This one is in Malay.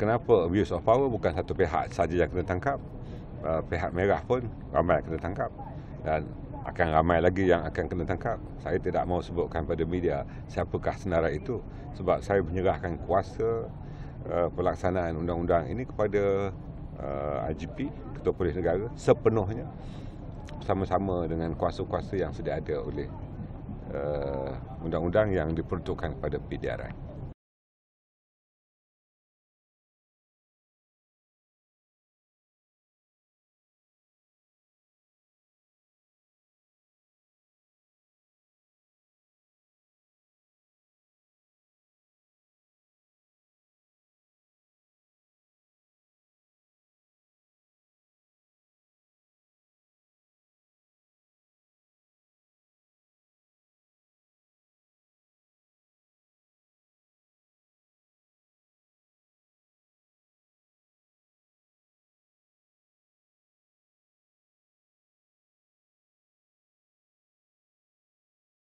Kenapa abuse of power bukan satu pihak saja yang kena tangkap. Uh, pihak merah pun ramai yang kena tangkap dan akan ramai lagi yang akan kena tangkap. Saya tidak mahu sebutkan pada media siapakah senarai itu sebab saya menyerahkan kuasa uh, pelaksanaan undang-undang ini kepada uh, ah, IGP, Ketua Polis Negara sepenuhnya sama-sama dengan kuasa-kuasa yang sedia ada oleh uh, undang-undang yang diperuntukkan kepada PDRI.